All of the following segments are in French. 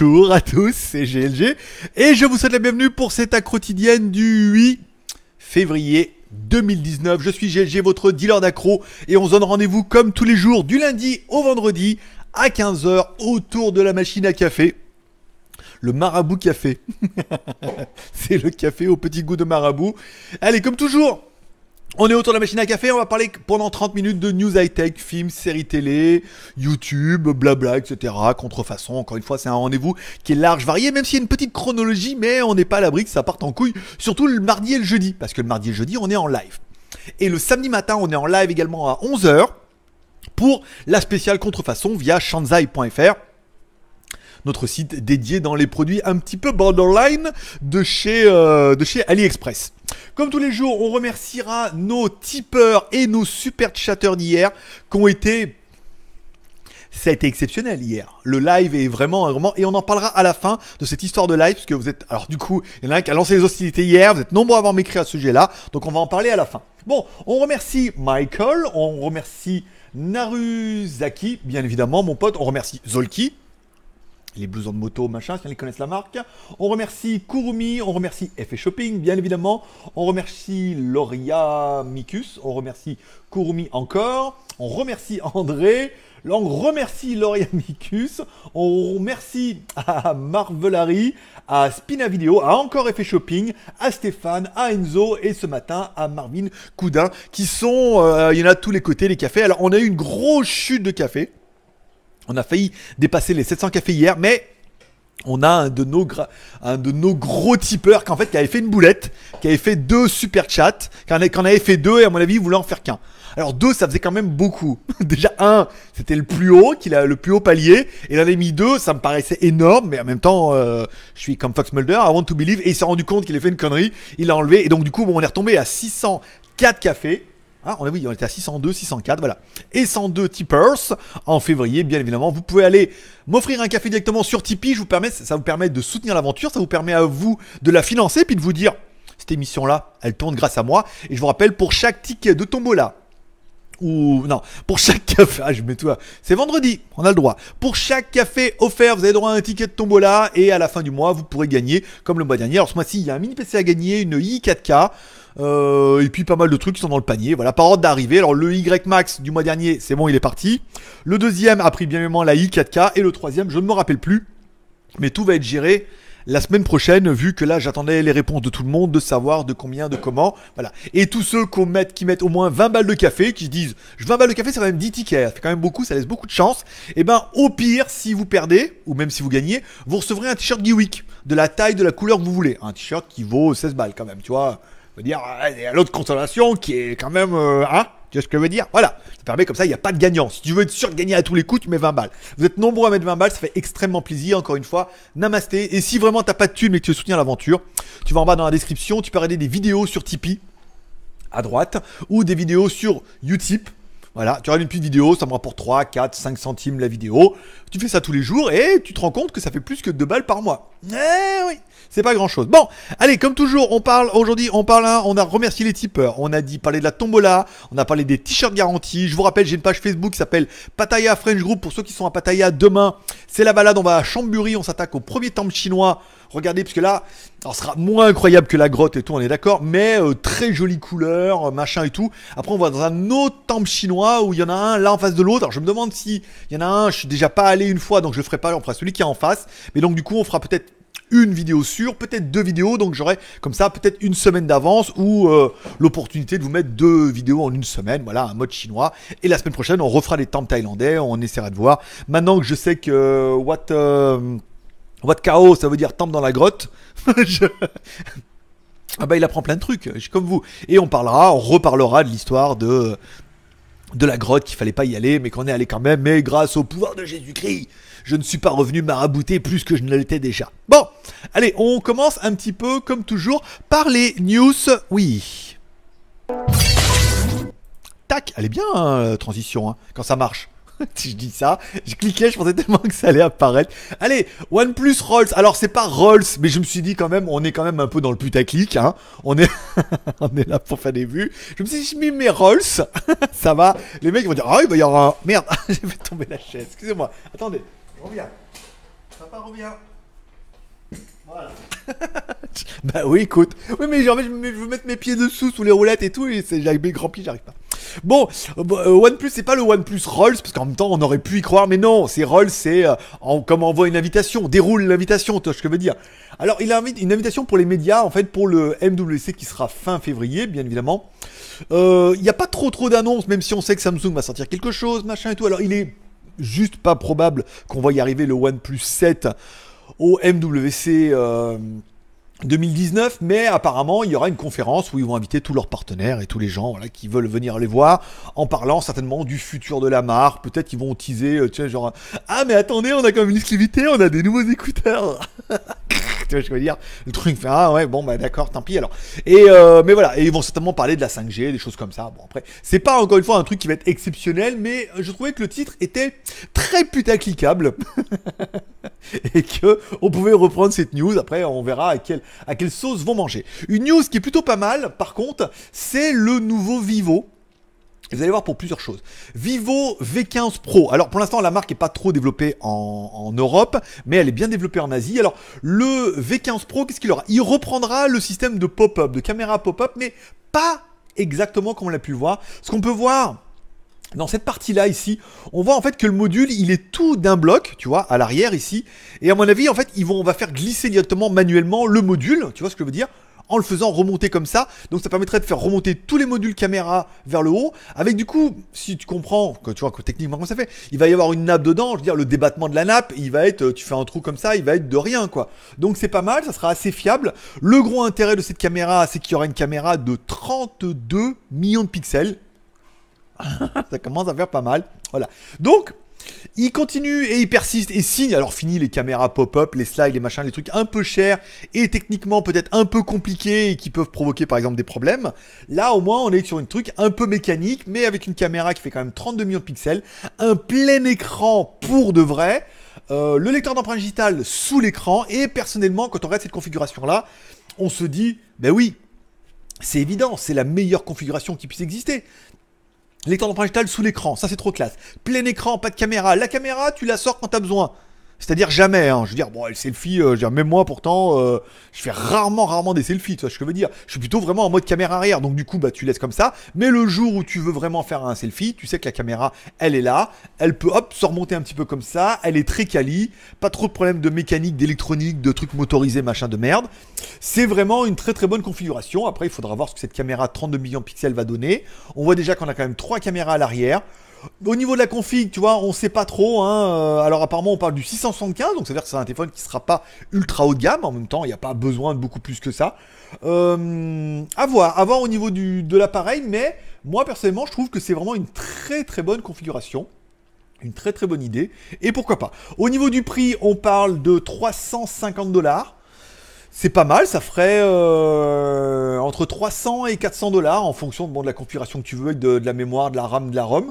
Bonjour à tous, c'est GLG et je vous souhaite la bienvenue pour cette accro quotidienne du 8 février 2019. Je suis GLG, votre dealer d'accro et on se donne rendez-vous comme tous les jours du lundi au vendredi à 15h autour de la machine à café. Le marabout café. c'est le café au petit goût de marabout. Allez, comme toujours, on est autour de la machine à café, on va parler pendant 30 minutes de news high-tech, films, séries télé, YouTube, blabla, etc. Contrefaçon, encore une fois, c'est un rendez-vous qui est large, varié, même s'il y a une petite chronologie, mais on n'est pas à l'abri que ça parte en couille, surtout le mardi et le jeudi, parce que le mardi et le jeudi, on est en live. Et le samedi matin, on est en live également à 11h pour la spéciale contrefaçon via shanzai.fr notre site dédié dans les produits un petit peu borderline de chez, euh, de chez AliExpress. Comme tous les jours, on remerciera nos tipeurs et nos super chatteurs d'hier qui ont été ça a été exceptionnel hier. Le live est vraiment, vraiment, et on en parlera à la fin de cette histoire de live, parce que vous êtes, alors du coup, il y en a un qui a lancé les hostilités hier, vous êtes nombreux à avoir m'écrit à ce sujet-là, donc on va en parler à la fin. Bon, on remercie Michael, on remercie Naruzaki, bien évidemment, mon pote, on remercie Zolki, les blousons de moto, machin, si on les connaissent la marque. On remercie Kurumi, on remercie Effet Shopping, bien évidemment. On remercie Loria on remercie Kurumi encore. On remercie André. On remercie Loria On remercie à Marvelari, à Spina Video, à Encore Effet Shopping, à Stéphane, à Enzo et ce matin à Marvin Coudin qui sont, euh, il y en a tous les côtés, les cafés. Alors on a eu une grosse chute de café. On a failli dépasser les 700 cafés hier, mais on a un de nos, un de nos gros tipeurs qui, en fait, qui avait fait une boulette, qui avait fait deux super chats, qui en avait fait deux et à mon avis, il voulait en faire qu'un. Alors deux, ça faisait quand même beaucoup. Déjà un, c'était le plus haut, qu'il a le plus haut palier, et il en mis deux, ça me paraissait énorme, mais en même temps, euh, je suis comme Fox Mulder, I want to believe, et il s'est rendu compte qu'il avait fait une connerie, il l'a enlevé, et donc du coup, on est retombé à 604 cafés. Ah, on, oui, on était à 602, 604, voilà. Et 102 Tippers en février, bien évidemment. Vous pouvez aller m'offrir un café directement sur Tipeee. Je vous permets, ça vous permet de soutenir l'aventure, ça vous permet à vous de la financer, puis de vous dire, cette émission-là, elle tourne grâce à moi. Et je vous rappelle, pour chaque ticket de tombola, ou non, pour chaque café, ah, je mets tout c'est vendredi, on a le droit. Pour chaque café offert, vous avez droit à un ticket de tombola et à la fin du mois, vous pourrez gagner, comme le mois dernier. Alors ce mois-ci, il y a un mini PC à gagner, une i4K, euh, et puis pas mal de trucs qui sont dans le panier. Voilà, par ordre d'arrivée. Alors le Y Max du mois dernier, c'est bon, il est parti. Le deuxième a pris bien évidemment la i4K. Et le troisième, je ne me rappelle plus. Mais tout va être géré la semaine prochaine, vu que là j'attendais les réponses de tout le monde, de savoir de combien, de comment. Voilà. Et tous ceux qui mettent, qui mettent au moins 20 balles de café, qui disent 20 balles de café, ça va même 10 tickets, C'est quand même beaucoup, ça laisse beaucoup de chance. Et eh ben au pire, si vous perdez, ou même si vous gagnez, vous recevrez un t-shirt Geek de la taille, de la couleur que vous voulez. Un t-shirt qui vaut 16 balles quand même, tu vois veux dire, à euh, l'autre consolation qui est quand même. Euh, hein tu vois ce que je veux dire Voilà. Ça permet comme ça, il n'y a pas de gagnant. Si tu veux être sûr de gagner à tous les coups, tu mets 20 balles. Vous êtes nombreux à mettre 20 balles, ça fait extrêmement plaisir, encore une fois. Namasté. Et si vraiment t'as pas de thunes mais que tu veux soutenir l'aventure, tu vas en bas dans la description, tu peux regarder des vidéos sur Tipeee à droite ou des vidéos sur Utip. Voilà, tu regardes une petite vidéo, ça me rapporte 3, 4, 5 centimes la vidéo. Tu fais ça tous les jours et tu te rends compte que ça fait plus que 2 balles par mois. Eh oui, c'est pas grand chose. Bon, allez, comme toujours, on parle aujourd'hui, on parle, on a remercié les tipeurs, on a dit parler de la tombola, on a parlé des t-shirts garantis. Je vous rappelle, j'ai une page Facebook qui s'appelle Pataya French Group. Pour ceux qui sont à Pataya demain, c'est la balade, on va à Chambury, on s'attaque au premier temple chinois. Regardez, puisque là, on sera moins incroyable que la grotte et tout, on est d'accord, mais euh, très jolie couleur, euh, machin et tout. Après, on va dans un autre temple chinois où il y en a un là en face de l'autre. Alors, je me demande si il y en a un, je suis déjà pas allé une fois, donc je le ferai pas, on fera celui qui est en face. Mais donc, du coup, on fera peut-être une vidéo sûre, peut-être deux vidéos, donc j'aurai comme ça peut-être une semaine d'avance ou euh, l'opportunité de vous mettre deux vidéos en une semaine, voilà, un mode chinois. Et la semaine prochaine, on refera les temples thaïlandais, on essaiera de voir. Maintenant que je sais que euh, what, euh, what chaos, ça veut dire temple dans la grotte, Ah bah il apprend plein de trucs, comme vous. Et on parlera, on reparlera de l'histoire de, de la grotte qu'il fallait pas y aller, mais qu'on est allé quand même, mais grâce au pouvoir de Jésus-Christ, je ne suis pas revenu marabouter plus que je ne l'étais déjà. Bon, allez, on commence un petit peu, comme toujours, par les news, oui. Tac, elle est bien, euh, transition, hein, quand ça marche. Si je dis ça, je cliquais, je pensais tellement que ça allait apparaître. Allez, OnePlus Rolls. Alors c'est pas Rolls, mais je me suis dit quand même, on est quand même un peu dans le putaclic, hein. On est, on est là pour faire des vues. Je me suis dit, je mets mes Rolls, ça va. Les mecs vont dire, ah oui, bah il y aura un... Merde, j'ai fait tomber la chaise. Excusez-moi. Attendez, reviens. Papa reviens Voilà. bah oui, écoute. Oui, mais j'ai envie, je veux mettre mes pieds dessous, sous les roulettes et tout, et avec mes grands pieds, j'arrive pas. Bon, euh, euh, OnePlus, c'est pas le OnePlus Rolls, parce qu'en même temps, on aurait pu y croire, mais non, c'est Rolls, c'est euh, comme on envoie une invitation, déroule l'invitation, tu ce que je veux dire. Alors, il a une invitation pour les médias, en fait, pour le MWC qui sera fin février, bien évidemment. Il n'y a pas trop trop d'annonces, même si on sait que Samsung va sortir quelque chose, machin et tout. Alors, il est juste pas probable qu'on va y arriver le OnePlus 7 au MWC. 2019, mais apparemment il y aura une conférence où ils vont inviter tous leurs partenaires et tous les gens voilà, qui veulent venir les voir en parlant certainement du futur de la marque. Peut-être qu'ils vont teaser, euh, tu sais, genre Ah, mais attendez, on a quand même une exclusivité, on a des nouveaux écouteurs. tu vois, je veux dire, le truc fait Ah, ouais, bon, bah d'accord, tant pis alors. Et euh, mais voilà, et ils vont certainement parler de la 5G, des choses comme ça. Bon, après, c'est pas encore une fois un truc qui va être exceptionnel, mais euh, je trouvais que le titre était très putain cliquable et que on pouvait reprendre cette news. Après, on verra à quelle, à quelle sauce vont manger. Une news qui est plutôt pas mal, par contre, c'est le nouveau Vivo. Vous allez voir pour plusieurs choses. Vivo V15 Pro. Alors pour l'instant la marque n'est pas trop développée en, Europe, mais elle est bien développée en Asie. Alors le V15 Pro, qu'est-ce qu'il aura Il reprendra le système de pop-up, de caméra pop-up, mais pas exactement comme on l'a pu voir. Ce qu'on peut voir dans cette partie-là ici, on voit en fait que le module, il est tout d'un bloc, tu vois, à l'arrière ici. Et à mon avis, en fait, ils vont, on va faire glisser directement manuellement le module, tu vois ce que je veux dire en le faisant remonter comme ça. Donc ça permettrait de faire remonter tous les modules caméra vers le haut. Avec du coup, si tu comprends, que tu vois que techniquement comment ça fait, il va y avoir une nappe dedans, je veux dire le débattement de la nappe, il va être, tu fais un trou comme ça, il va être de rien quoi. Donc c'est pas mal, ça sera assez fiable. Le gros intérêt de cette caméra, c'est qu'il y aura une caméra de 32 millions de pixels. ça commence à faire pas mal. Voilà. Donc, il continue et il persiste et signe. Alors fini les caméras pop-up, les slides, les machins, les trucs un peu chers et techniquement peut-être un peu compliqués et qui peuvent provoquer par exemple des problèmes. Là au moins on est sur une truc un peu mécanique mais avec une caméra qui fait quand même 32 millions de pixels, un plein écran pour de vrai, euh, le lecteur d'empreintes digitales sous l'écran et personnellement quand on regarde cette configuration là, on se dit ben oui, c'est évident, c'est la meilleure configuration qui puisse exister. L'écran digital sous l'écran, ça c'est trop classe. Plein écran, pas de caméra. La caméra, tu la sors quand t'as besoin. C'est-à-dire jamais, hein. Je veux dire, bon, le selfie, euh, je même moi, pourtant, euh, je fais rarement, rarement des selfies, tu vois ce que je veux dire. Je suis plutôt vraiment en mode caméra arrière, donc du coup, bah, tu laisses comme ça. Mais le jour où tu veux vraiment faire un selfie, tu sais que la caméra, elle est là, elle peut, hop, se remonter un petit peu comme ça, elle est très quali, pas trop de problèmes de mécanique, d'électronique, de trucs motorisés, machin de merde. C'est vraiment une très très bonne configuration. Après, il faudra voir ce que cette caméra 32 millions de pixels va donner. On voit déjà qu'on a quand même trois caméras à l'arrière. Au niveau de la config, tu vois, on sait pas trop. Hein, euh, alors apparemment, on parle du 675, donc c'est-à-dire que c'est un téléphone qui sera pas ultra haut de gamme. En même temps, il n'y a pas besoin de beaucoup plus que ça. Euh, à voir, à voir au niveau de l'appareil, mais moi personnellement, je trouve que c'est vraiment une très très bonne configuration. Une très très bonne idée. Et pourquoi pas. Au niveau du prix, on parle de 350 dollars c'est pas mal, ça ferait euh, entre 300 et 400 dollars en fonction de, de la configuration que tu veux, de, de la mémoire, de la RAM, de la ROM.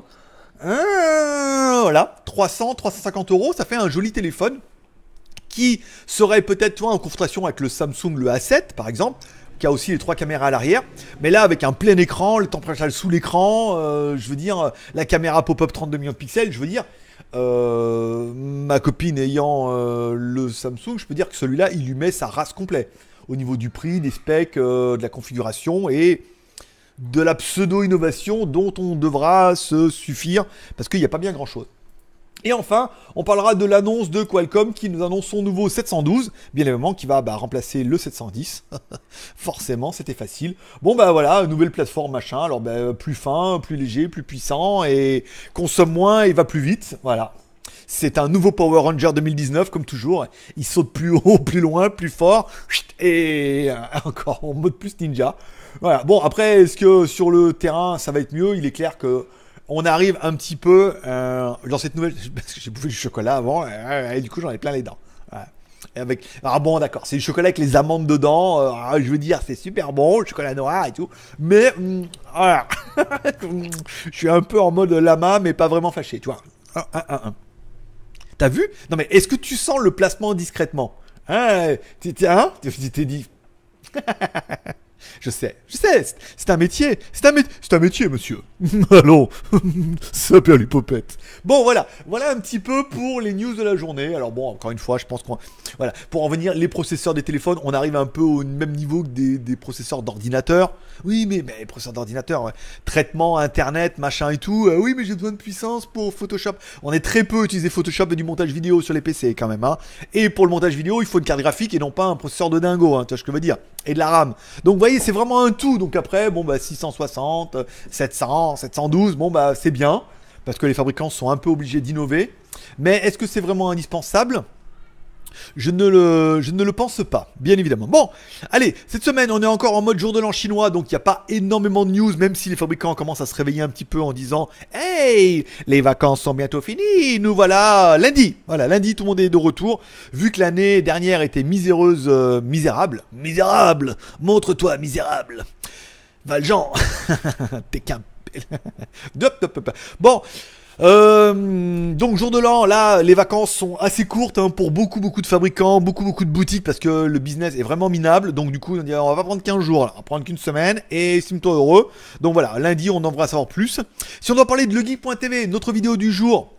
Euh, voilà, 300, 350 euros, ça fait un joli téléphone qui serait peut-être toi en confrontation avec le Samsung le A7 par exemple qui a aussi les trois caméras à l'arrière, mais là avec un plein écran, le temps sous l'écran, euh, je veux dire euh, la caméra pop-up 32 millions de pixels, je veux dire ma copine ayant le Samsung, je peux dire que celui-là il lui met sa race complète au niveau du prix, des specs, de la configuration et de la pseudo-innovation dont on devra se suffire, parce qu'il n'y a pas bien grand-chose. Et enfin, on parlera de l'annonce de Qualcomm qui nous annonce son nouveau 712, bien évidemment, qui va bah, remplacer le 710. Forcément, c'était facile. Bon, bah voilà, nouvelle plateforme, machin. Alors, bah, plus fin, plus léger, plus puissant, et consomme moins et va plus vite. Voilà. C'est un nouveau Power Ranger 2019, comme toujours. Il saute plus haut, plus loin, plus fort. Et euh, encore en mode plus ninja. Voilà. Bon, après, est-ce que sur le terrain, ça va être mieux Il est clair que on arrive un petit peu euh, dans cette nouvelle. Parce que j'ai bouffé du chocolat avant, euh, et, du coup, j'en ai plein les dents. avec... Ah bon, d'accord, c'est du chocolat avec les amandes dedans. Ah, je veux dire, c'est super bon, le chocolat noir et tout. Mais mm, voilà. je suis un peu en mode lama, mais pas vraiment fâché, tu vois. Un, un, un, T'as vu Non mais est-ce que tu sens le placement discrètement Hein Tu hein t'es dit Je sais, je sais, c'est un métier, c'est un, C'est un, métier, monsieur. Allons, ça perd l'hypopète. Bon, voilà, voilà un petit peu pour les news de la journée. Alors bon, encore une fois, je pense qu'on... Voilà, pour en venir, les processeurs des téléphones, on arrive un peu au même niveau que des, processeurs d'ordinateur. Oui, mais, mais les processeurs d'ordinateur, traitement, internet, machin et tout. Euh, oui, mais j'ai besoin de puissance pour Photoshop. On est très peu utilisé Photoshop et du montage vidéo sur les PC quand même. Hein. Et pour le montage vidéo, il faut une carte graphique et non pas un processeur de dingo, hein. tu vois ce que je veux dire. Et de la RAM. Donc, voilà c'est vraiment un tout. Donc après, bon, bah, 660, 700, 712, bon, bah, c'est bien, parce que les fabricants sont un peu obligés d'innover. Mais est-ce que c'est vraiment indispensable je ne, le, ne le pense pas, bien évidemment. Bon, allez, cette semaine, on est encore en mode jour de l'an chinois, donc il n'y a pas énormément de news, même si les fabricants commencent à se réveiller un petit peu en disant Hey, les vacances sont bientôt finies, nous voilà lundi. Voilà, lundi, tout le monde est de retour. Vu que l'année dernière était miséreuse, euh, misérable, misérable, montre-toi misérable. Valjean, t'es qu'un. bon, euh, donc jour de l'an, là, les vacances sont assez courtes hein, pour beaucoup beaucoup de fabricants, beaucoup beaucoup de boutiques parce que le business est vraiment minable. Donc du coup, on dit on va prendre 15 jours, là. on va prendre qu'une semaine et estime-toi heureux. Donc voilà, lundi, on en va savoir plus. Si on doit parler de legeek.tv, notre vidéo du jour,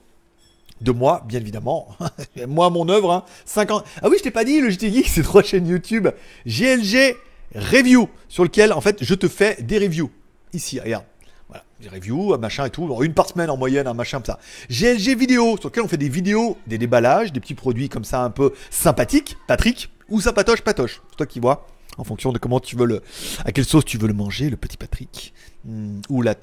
de moi, bien évidemment. moi, mon œuvre. Hein. 50... Ah oui, je t'ai pas dit, le GTG c'est trois chaînes YouTube. GLG Review, sur lequel, en fait, je te fais des reviews. Ici, regarde. Voilà, des reviews, un machin et tout, une par semaine en moyenne, un machin comme ça. GLG vidéo, sur lequel on fait des vidéos, des déballages, des petits produits comme ça un peu sympathiques, Patrick, ou sympatoche, patoche, c'est toi qui vois, en fonction de comment tu veux le, à quelle sauce tu veux le manger, le petit Patrick ou la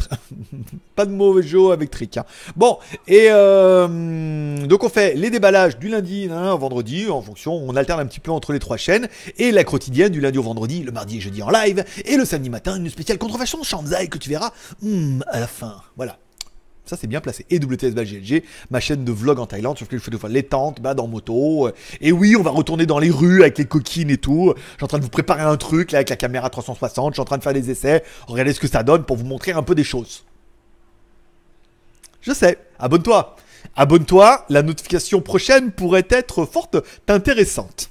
pas de mauvais jeu avec Trick. Hein. Bon, et euh, donc on fait les déballages du lundi au vendredi, en fonction, on alterne un petit peu entre les trois chaînes, et la quotidienne du lundi au vendredi, le mardi et jeudi en live, et le samedi matin, une spéciale contrefaçon, Shanzai, que tu verras hmm, à la fin. Voilà. Ça, c'est bien placé. Et WTS ma chaîne de vlog en Thaïlande, je fais des fois les tentes, dans bah, dans moto. Euh. Et oui, on va retourner dans les rues avec les coquines et tout. Je suis en train de vous préparer un truc là avec la caméra 360. Je suis en train de faire des essais. Regardez ce que ça donne pour vous montrer un peu des choses. Je sais. Abonne-toi. Abonne-toi. La notification prochaine pourrait être forte, intéressante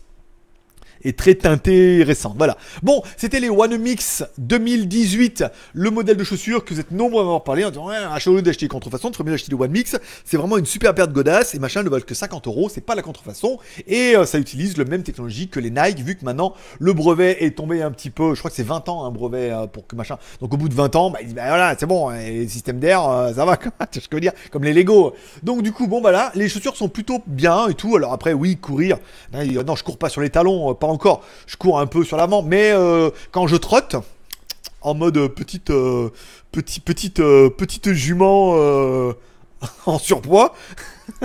et très teinté récent. Voilà. Bon, c'était les One Mix 2018, le modèle de chaussures que vous êtes nombreux à m'avoir parlé en disant, ah, acheté d'acheter contrefaçon, tu ferais mieux d'acheter les One Mix. C'est vraiment une super paire de godasses et machin ne valent que 50 euros, c'est pas la contrefaçon. Et euh, ça utilise le même technologie que les Nike, vu que maintenant le brevet est tombé un petit peu, je crois que c'est 20 ans un brevet euh, pour que machin. Donc au bout de 20 ans, bah, bah, voilà, c'est bon, et hein, le système d'air, euh, ça va, quoi. je veux dire, comme les Lego. Donc du coup, bon, voilà, les chaussures sont plutôt bien et tout. Alors après, oui, courir. Non, je cours pas sur les talons, encore. Je cours un peu sur l'avant, mais euh, quand je trotte, en mode petite, euh, petit, petite, euh, petite jument en surpoids.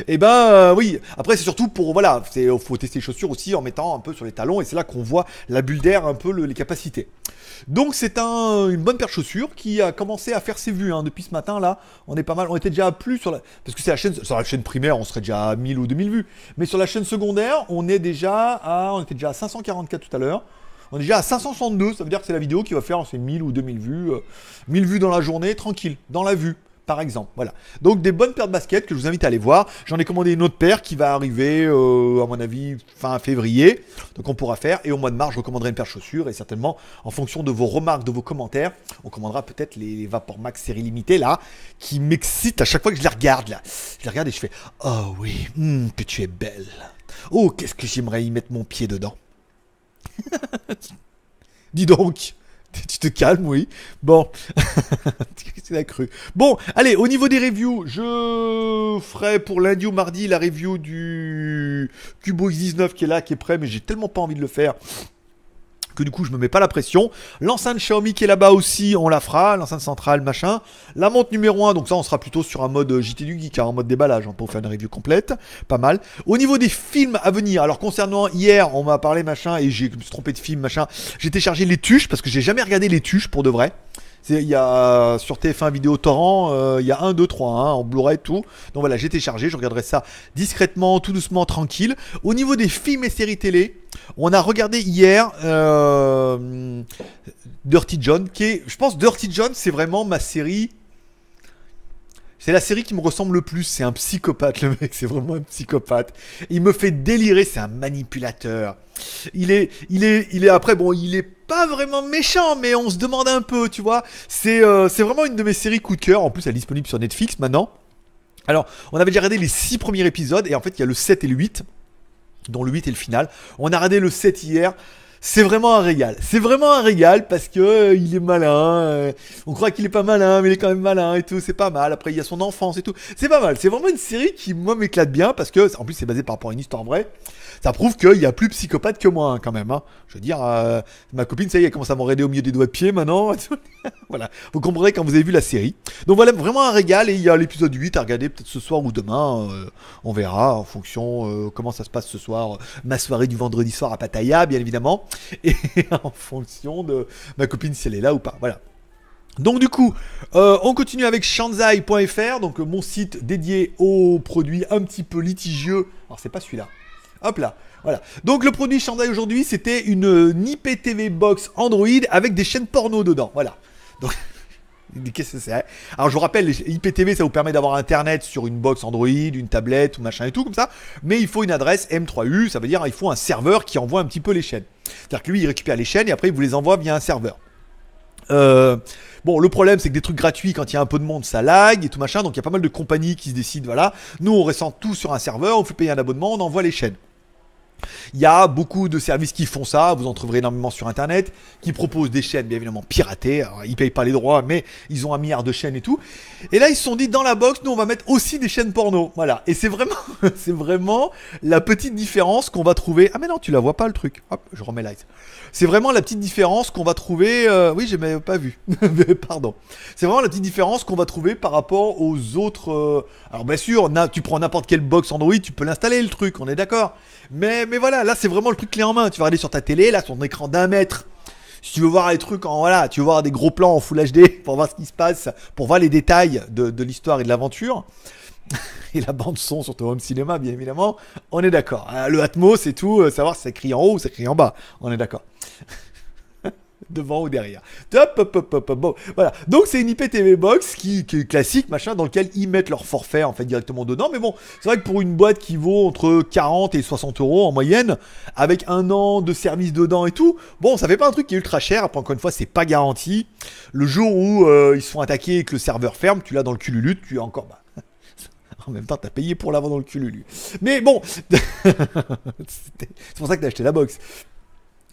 et eh ben euh, oui, après c'est surtout pour voilà, c'est euh, faut tester les chaussures aussi en mettant un peu sur les talons et c'est là qu'on voit la bulle d'air un peu les capacités. Donc c'est une bonne paire de chaussures qui a commencé à faire ses vues hein. depuis ce matin là. On est pas mal, on était déjà à plus sur la parce que c'est la chaîne sur la chaîne primaire, on serait déjà à 1000 ou 2000 vues, mais sur la chaîne secondaire, on est déjà à on était déjà à 544 tout à l'heure. On est déjà à 562, ça veut dire que c'est la vidéo qui va faire ses 1000 ou 2000 vues, 1000 euh, vues dans la journée, tranquille, dans la vue par exemple. Voilà. Donc des bonnes paires de baskets que je vous invite à aller voir. J'en ai commandé une autre paire qui va arriver, euh, à mon avis, fin février. Donc on pourra faire. Et au mois de mars, je recommanderai une paire de chaussures. Et certainement, en fonction de vos remarques, de vos commentaires, on commandera peut-être les, Vapor Max série limitée là, qui m'excite à chaque fois que je les regarde là. Je les regarde et je fais Oh oui, hmm, que tu es belle. Oh, qu'est-ce que j'aimerais y mettre mon pied dedans. Dis donc. tu te calmes, oui. Bon, c'est la crue. Bon, allez, au niveau des reviews, je ferai pour lundi ou mardi la review du Cubo X19 qui est là, qui est prêt, mais j'ai tellement pas envie de le faire que du coup je me mets pas la pression. L'enceinte Xiaomi qui est là-bas aussi, on la fera, l'enceinte centrale, machin. La montre numéro 1, donc ça on sera plutôt sur un mode euh, JT du geek, en hein, mode déballage, hein, pour faire une review complète, pas mal. Au niveau des films à venir, alors concernant hier, on m'a parlé machin et j'ai trompé de film, machin. J'étais chargé les tuches parce que j'ai jamais regardé les tuches pour de vrai. Il y a sur TF1 Vidéo Torrent, euh, il y a 1, 2, 3 en Blu-ray, tout. Donc voilà, j'ai téléchargé, je regarderai ça discrètement, tout doucement, tranquille. Au niveau des films et séries télé, on a regardé hier euh, Dirty John, qui est, je pense, Dirty John, c'est vraiment ma série c'est la série qui me ressemble le plus. C'est un psychopathe, le mec. C'est vraiment un psychopathe. Il me fait délirer. C'est un manipulateur. Il est, il est, il est après, bon, il est pas vraiment méchant, mais on se demande un peu, tu vois. Euh, c'est vraiment une de mes séries coup de cœur. En plus, elle est disponible sur Netflix maintenant. Alors, on avait déjà regardé les 6 premiers épisodes, et en fait, il y a le 7 et le 8, dont le 8 est le final. On a regardé le 7 hier c'est vraiment un régal. C'est vraiment un régal parce que euh, il est malin. Euh, on croit qu'il est pas malin, mais il est quand même malin et tout. C'est pas mal. Après, il y a son enfance et tout. C'est pas mal. C'est vraiment une série qui moi m'éclate bien parce que en plus c'est basé par rapport à une histoire vraie. Ça prouve qu'il y a plus psychopathe que moi hein, quand même. Hein. Je veux dire, euh, ma copine, ça y est, elle commence à m'enraider au milieu des doigts de pied maintenant. voilà, vous comprendrez quand vous avez vu la série. Donc voilà, vraiment un régal et il y a l'épisode 8 à regarder peut-être ce soir ou demain, euh, on verra en fonction euh, comment ça se passe ce soir, ma soirée du vendredi soir à Pattaya bien évidemment, et en fonction de ma copine si elle est là ou pas, voilà. Donc du coup, euh, on continue avec shanzai.fr, donc mon site dédié aux produits un petit peu litigieux. Alors c'est pas celui-là. Hop là, voilà. Donc le produit Shanzai aujourd'hui, c'était une IPTV box Android avec des chaînes porno dedans. Voilà. Donc, qu'est-ce que c'est Alors, je vous rappelle, IPTV, ça vous permet d'avoir Internet sur une box Android, une tablette ou machin et tout, comme ça. Mais il faut une adresse M3U, ça veut dire il faut un serveur qui envoie un petit peu les chaînes. C'est-à-dire que lui, il récupère les chaînes et après, il vous les envoie via un serveur. Euh, bon, le problème, c'est que des trucs gratuits, quand il y a un peu de monde, ça lag et tout machin. Donc, il y a pas mal de compagnies qui se décident, voilà. Nous, on ressent tout sur un serveur, on fait payer un abonnement, on envoie les chaînes. Il y a beaucoup de services qui font ça, vous en trouverez énormément sur Internet, qui proposent des chaînes bien évidemment piratées, ils payent pas les droits, mais ils ont un milliard de chaînes et tout. Et là, ils se sont dit, dans la box, nous, on va mettre aussi des chaînes porno. Voilà. Et c'est vraiment, c'est vraiment la petite différence qu'on va trouver. Ah mais non, tu la vois pas le truc. Hop, je remets light. C'est vraiment la petite différence qu'on va trouver. Euh, oui, j'ai même pas vu. Pardon. C'est vraiment la petite différence qu'on va trouver par rapport aux autres. Euh, alors bien sûr, tu prends n'importe quelle box Android, tu peux l'installer le truc, on est d'accord. Mais, mais voilà, là c'est vraiment le truc clé en main. Tu vas aller sur ta télé, là ton écran d'un mètre. Si tu veux voir les trucs en voilà, tu veux voir des gros plans en Full HD pour voir ce qui se passe, pour voir les détails de, de l'histoire et de l'aventure. et la bande son sur ton home cinéma, bien évidemment, on est d'accord. Euh, le Atmos et tout, euh, savoir si ça crie en haut ou ça crie en bas, on est d'accord. devant ou derrière. Top, Voilà. Donc c'est une IPTV box qui, est classique, machin, dans lequel ils mettent leur forfait en fait directement dedans. Mais bon, c'est vrai que pour une boîte qui vaut entre 40 et 60 euros en moyenne, avec un an de service dedans et tout, bon, ça fait pas un truc qui est ultra cher. Après, encore une fois, c'est pas garanti. Le jour où euh, ils se font attaquer et que le serveur ferme, tu l'as dans le cululu tu es encore. Bah, en même temps, t'as payé pour l'avoir dans le cululu. Mais bon, c'est pour ça que t'as acheté la box.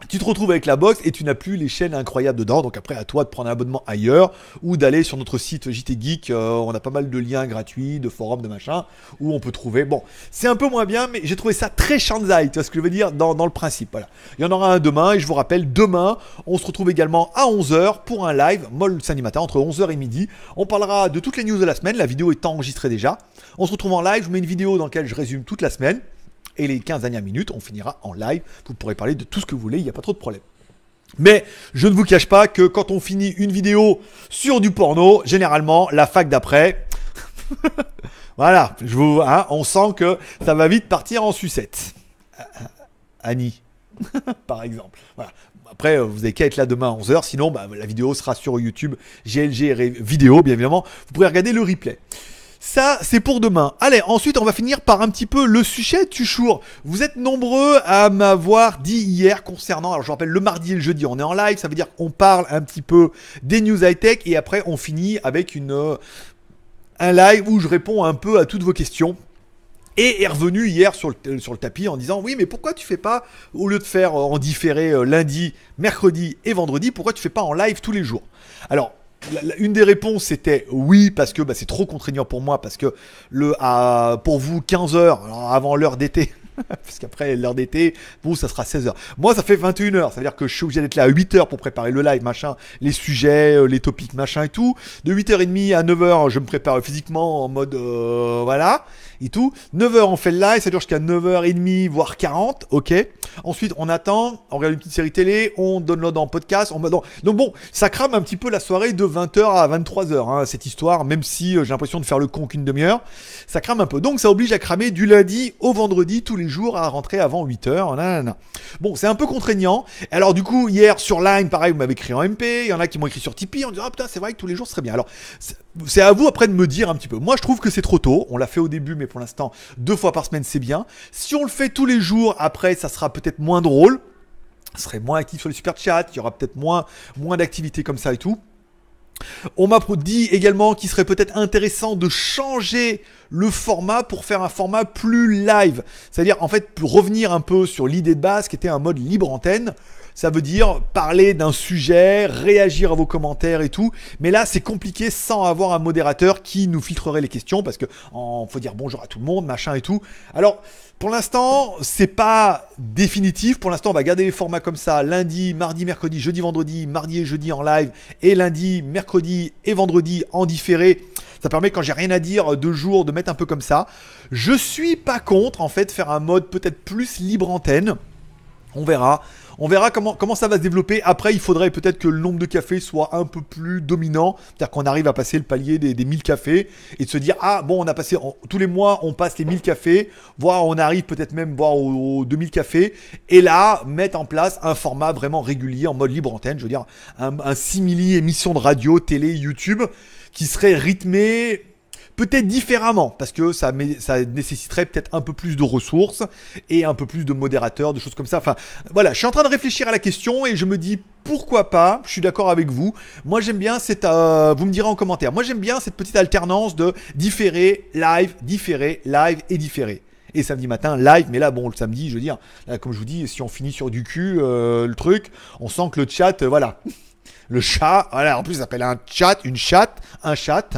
Tu te retrouves avec la box et tu n'as plus les chaînes incroyables dedans. Donc après, à toi de prendre un abonnement ailleurs ou d'aller sur notre site JT Geek. Euh, on a pas mal de liens gratuits, de forums, de machin, où on peut trouver. Bon, c'est un peu moins bien, mais j'ai trouvé ça très Shanzai. Tu vois ce que je veux dire dans, le principe. Il y en aura un demain. Et je vous rappelle, demain, on se retrouve également à 11h pour un live, molle samedi matin, entre 11h et midi. On parlera de toutes les news de la semaine. La vidéo est enregistrée déjà. On se retrouve en live. Je vous mets une vidéo dans laquelle je résume toute la semaine et les 15 dernières minutes, on finira en live. Vous pourrez parler de tout ce que vous voulez, il n'y a pas trop de problème. Mais je ne vous cache pas que quand on finit une vidéo sur du porno, généralement, la fac d'après. voilà, je vous, hein, on sent que ça va vite partir en sucette. Euh, euh, Annie, par exemple. Après, euh, vous n'avez qu'à être là demain à 11h, sinon bah, la vidéo sera sur YouTube, GLG vidéo, bien évidemment. Vous pourrez regarder le replay. Ça, c'est pour demain. Allez, ensuite, on va finir par un petit peu le sujet du Vous êtes nombreux à m'avoir dit hier concernant, alors je rappelle, le mardi et le jeudi, on est en live, ça veut dire qu'on parle un petit peu des news high-tech et après, on finit avec une, euh, un live où je réponds un peu à toutes vos questions et est revenu hier sur le, euh, sur le, tapis en disant oui mais pourquoi tu fais pas au lieu de faire euh, en différé lundi, mercredi et vendredi, pourquoi tu fais pas en live tous les jours Alors une des réponses c'était oui parce que bah, c'est trop contraignant pour moi parce que le à, pour vous 15 heures avant l'heure d'été parce qu'après l'heure d'été, vous, ça sera 16 heures. » Moi, ça fait 21 heures, ça veut dire que je suis obligé d'être là à 8 heures pour préparer le live, machin, les sujets, euh, les topics, machin et tout. De 8h30 à 9h, je me prépare physiquement en mode euh, voilà et tout. 9h, on fait le live, ça dure jusqu'à 9h30, voire 40, ok. Ensuite, on attend, on regarde une petite série télé, on download en podcast, on Donc bon, ça crame un petit peu la soirée de 20h à 23h, hein, cette histoire, même si euh, j'ai l'impression de faire le con qu'une demi-heure, ça crame un peu. Donc ça oblige à cramer du lundi au vendredi, tous les jours, à rentrer avant 8h, Bon, c'est un peu contraignant. Alors du coup, hier, sur Line, pareil, vous m'avez écrit en MP, il y en a qui m'ont écrit sur Tipeee, en disant « ah putain, c'est vrai que tous les jours, serait bien. Alors, c'est à vous après de me dire un petit peu. Moi, je trouve que c'est trop tôt, on l'a fait au début, mais pour l'instant, deux fois par semaine, c'est bien. Si on le fait tous les jours, après, ça sera peut-être moins drôle. Ça serait moins actif sur les super chats, il y aura peut-être moins, moins d'activités comme ça et tout. On m'a dit également qu'il serait peut-être intéressant de changer le format pour faire un format plus live. C'est-à-dire, en fait, pour revenir un peu sur l'idée de base qui était un mode libre antenne. Ça veut dire parler d'un sujet, réagir à vos commentaires et tout. Mais là, c'est compliqué sans avoir un modérateur qui nous filtrerait les questions parce que faut dire bonjour à tout le monde, machin et tout. Alors, pour l'instant, c'est pas définitif. Pour l'instant, on va garder les formats comme ça. Lundi, mardi, mercredi, jeudi, vendredi, mardi et jeudi en live et lundi, mercredi et vendredi en différé. Ça permet quand j'ai rien à dire deux jours de mettre un peu comme ça. Je suis pas contre en fait faire un mode peut-être plus libre antenne. On verra. On verra comment, comment ça va se développer. Après, il faudrait peut-être que le nombre de cafés soit un peu plus dominant. C'est-à-dire qu'on arrive à passer le palier des, des, 1000 cafés et de se dire Ah, bon, on a passé. tous les mois, on passe les 1000 cafés, voire on arrive peut-être même voire aux, 2000 cafés. Et là, mettre en place un format vraiment régulier en mode libre antenne. Je veux dire, un, un simili émission de radio, télé, YouTube qui serait rythmé peut-être différemment, parce que ça, ça nécessiterait peut-être un peu plus de ressources et un peu plus de modérateurs, de choses comme ça. Enfin, voilà, je suis en train de réfléchir à la question et je me dis pourquoi pas, je suis d'accord avec vous. Moi j'aime bien cette, euh, vous me direz en commentaire, moi j'aime bien cette petite alternance de différer, live, différé, live et différé. et samedi matin live. Mais là, bon, le samedi, je veux dire, comme je vous dis, si on finit sur du cul, euh, le truc, on sent que le chat, euh, voilà. Le chat, voilà, en plus, ça s'appelle un chat, une chatte, un chat.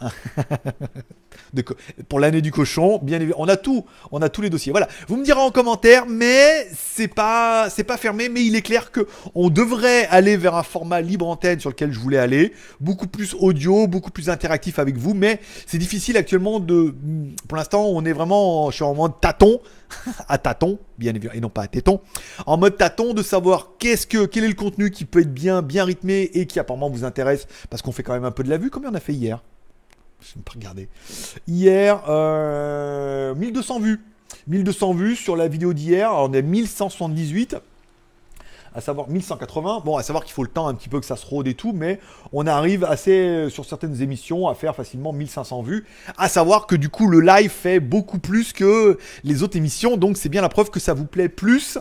pour l'année du cochon, bien évidemment. On a tout, on a tous les dossiers. Voilà. Vous me direz en commentaire, mais c'est pas, c'est pas fermé, mais il est clair que on devrait aller vers un format libre antenne sur lequel je voulais aller, beaucoup plus audio, beaucoup plus interactif avec vous, mais c'est difficile actuellement de, mm, pour l'instant, on est vraiment, en, je suis en mode tâton, à tâton, bien évidemment, et non pas à téton, en mode tâton de savoir qu'est-ce que, quel est le contenu qui peut être bien, bien rythmé et qui apparemment vous intéresse, parce qu'on fait quand même un peu de la vue, comme on a fait hier. Je ne pas regarder. Hier, 1200 euh, vues. 1200 vues sur la vidéo d'hier. On est 1178 à savoir 1180. Bon, à savoir qu'il faut le temps un petit peu que ça se rôde et tout, mais on arrive assez euh, sur certaines émissions à faire facilement 1500 vues. À savoir que du coup, le live fait beaucoup plus que les autres émissions, donc c'est bien la preuve que ça vous plaît plus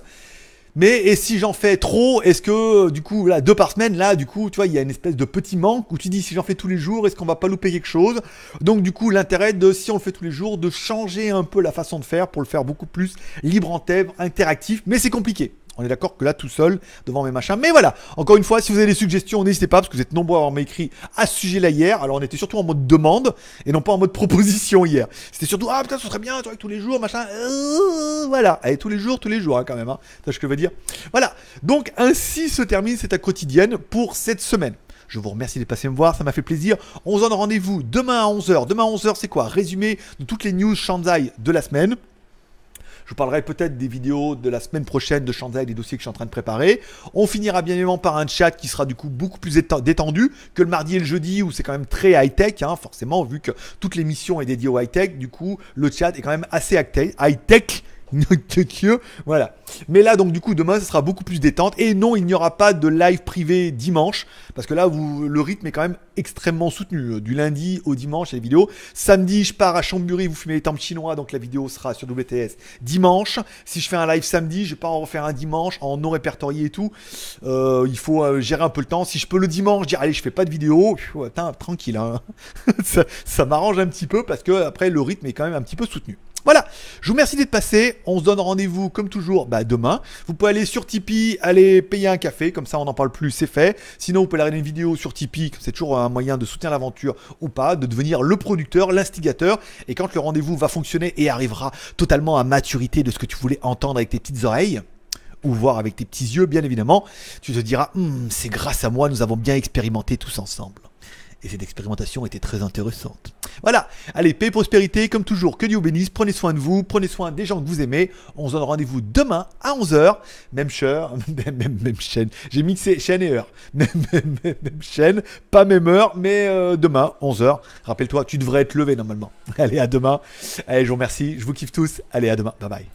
mais et si j'en fais trop, est-ce que euh, du coup, là, deux par semaine, là, du coup, tu vois, il y a une espèce de petit manque où tu dis si j'en fais tous les jours, est-ce qu'on va pas louper quelque chose Donc du coup, l'intérêt de si on le fait tous les jours, de changer un peu la façon de faire pour le faire beaucoup plus libre en thème, interactif, mais c'est compliqué. On est d'accord que là, tout seul, devant mes machins. Mais voilà, encore une fois, si vous avez des suggestions, n'hésitez pas, parce que vous êtes nombreux à avoir écrit à ce sujet-là hier. Alors, on était surtout en mode demande, et non pas en mode proposition hier. C'était surtout, ah putain, ce serait bien, vois, tous les jours, machin. Euh, voilà, allez, tous les jours, tous les jours, hein, quand même. Hein. ce que je veux dire Voilà, donc ainsi se termine cette quotidienne pour cette semaine. Je vous remercie d'être passé me voir, ça m'a fait plaisir. On se donne rendez-vous demain à 11h. Demain à 11h, c'est quoi Résumé de toutes les news Shanzai de la semaine. Je vous parlerai peut-être des vidéos de la semaine prochaine de et des dossiers que je suis en train de préparer. On finira bien évidemment par un chat qui sera du coup beaucoup plus détendu que le mardi et le jeudi où c'est quand même très high-tech, hein, forcément, vu que toute l'émission est dédiée au high-tech. Du coup, le chat est quand même assez high-tech voilà. Mais là, donc, du coup, demain, ce sera beaucoup plus détente. Et non, il n'y aura pas de live privé dimanche. Parce que là, vous, le rythme est quand même extrêmement soutenu. Euh, du lundi au dimanche, les vidéos. Samedi, je pars à Chambury vous fumez les temples chinois. Donc, la vidéo sera sur WTS dimanche. Si je fais un live samedi, je vais pas en refaire un dimanche en non répertorié et tout. Euh, il faut euh, gérer un peu le temps. Si je peux le dimanche dire, allez, je fais pas de vidéo. Attends tranquille. Hein. ça m'arrange un petit peu parce que après, le rythme est quand même un petit peu soutenu. Voilà, je vous remercie d'être passé. On se donne rendez-vous comme toujours bah, demain. Vous pouvez aller sur Tipeee, aller payer un café, comme ça on n'en parle plus, c'est fait. Sinon, vous pouvez aller regarder une vidéo sur Tipeee, c'est toujours un moyen de soutenir l'aventure ou pas, de devenir le producteur, l'instigateur. Et quand le rendez-vous va fonctionner et arrivera totalement à maturité de ce que tu voulais entendre avec tes petites oreilles, ou voir avec tes petits yeux, bien évidemment, tu te diras, hmm, c'est grâce à moi, nous avons bien expérimenté tous ensemble et cette expérimentation était très intéressante. Voilà, allez, paix et prospérité, comme toujours, que Dieu vous bénisse, prenez soin de vous, prenez soin des gens que vous aimez, on se donne rendez-vous demain à 11h, même, shirt, même, chaîne, j'ai mixé chaîne et heure, même, même, chaîne, pas même heure, mais euh, demain, 11h, rappelle-toi, tu devrais être levé normalement. Allez, à demain, allez, je vous remercie, je vous kiffe tous, allez, à demain, bye bye.